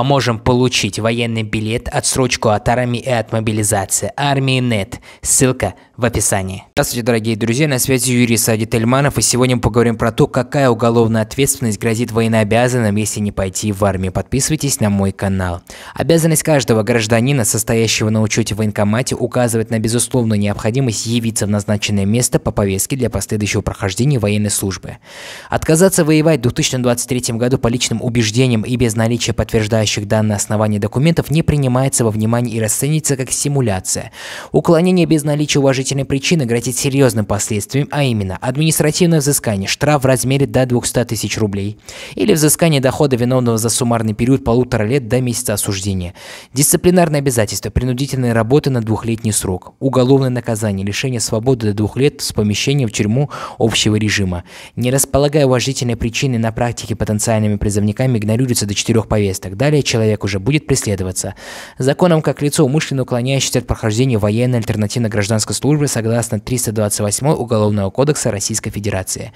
Поможем получить военный билет, отсрочку от армии и от мобилизации. Армии нет. Ссылка в описании. Здравствуйте, дорогие друзья, на связи Юрий Сади Тельманов. и сегодня мы поговорим про то, какая уголовная ответственность грозит военнообязанным, если не пойти в армию. Подписывайтесь на мой канал. Обязанность каждого гражданина, состоящего на учете в военкомате, указывает на безусловную необходимость явиться в назначенное место по повестке для последующего прохождения военной службы. Отказаться воевать в 2023 году по личным убеждениям и без наличия подтверждающих данные основания документов не принимается во внимание и расценится как симуляция. Уклонение без наличия уважительных уважительной причины грозит серьезным последствиям, а именно административное взыскание, штраф в размере до 200 тысяч рублей, или взыскание дохода виновного за суммарный период полутора лет до месяца осуждения, дисциплинарное обязательство, принудительные работы на двухлетний срок, уголовное наказание, лишение свободы до двух лет с помещением в тюрьму общего режима. Не располагая уважительной причины на практике потенциальными призывниками игнорируется до четырех повесток. Далее человек уже будет преследоваться. Законом как лицо умышленно уклоняющееся от прохождения военной альтернативно-гражданской службы фигуры согласно 328 Уголовного кодекса Российской Федерации.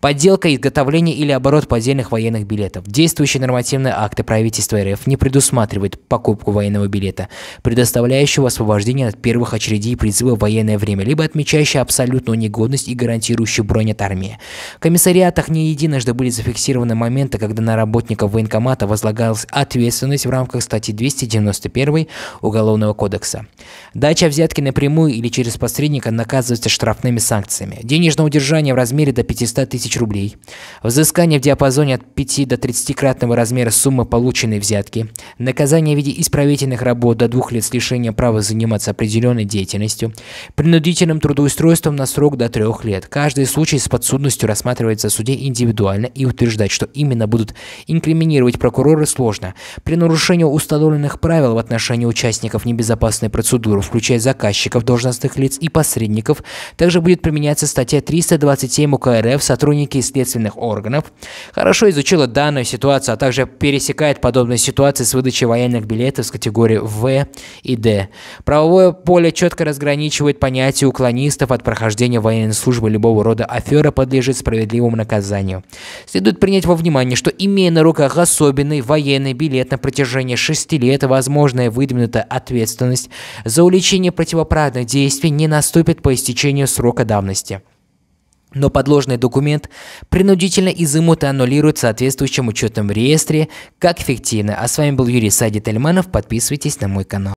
Подделка, изготовление или оборот поддельных военных билетов. Действующие нормативные акты правительства РФ не предусматривают покупку военного билета, предоставляющего освобождение от первых очередей призыва в военное время, либо отмечающий абсолютную негодность и гарантирующий бронь от армии. В комиссариатах не единожды были зафиксированы моменты, когда на работников военкомата возлагалась ответственность в рамках статьи 291 Уголовного кодекса. Дача взятки напрямую или через посредничество посредника наказываются штрафными санкциями. Денежное удержание в размере до 500 тысяч рублей. Взыскание в диапазоне от 5 до 30-кратного размера суммы полученной взятки. Наказание в виде исправительных работ до двух лет с лишением права заниматься определенной деятельностью. Принудительным трудоустройством на срок до трех лет. Каждый случай с подсудностью рассматривается в суде индивидуально и утверждать, что именно будут инкриминировать прокуроры сложно. При нарушении установленных правил в отношении участников небезопасной процедуры, включая заказчиков, должностных лиц и и посредников. Также будет применяться статья 327 УК РФ «Сотрудники следственных органов». Хорошо изучила данную ситуацию, а также пересекает подобные ситуации с выдачей военных билетов с категории В и Д. Правовое поле четко разграничивает понятие уклонистов от прохождения военной службы любого рода афера подлежит справедливому наказанию. Следует принять во внимание, что имея на руках особенный военный билет на протяжении 6 лет, возможная выдвинутая ответственность за увлечение противоправных действий не на наступит по истечению срока давности. Но подложный документ принудительно изымут и аннулируют в соответствующем учетном реестре как фиктивно. А с вами был Юрий Сади Тельманов. Подписывайтесь на мой канал.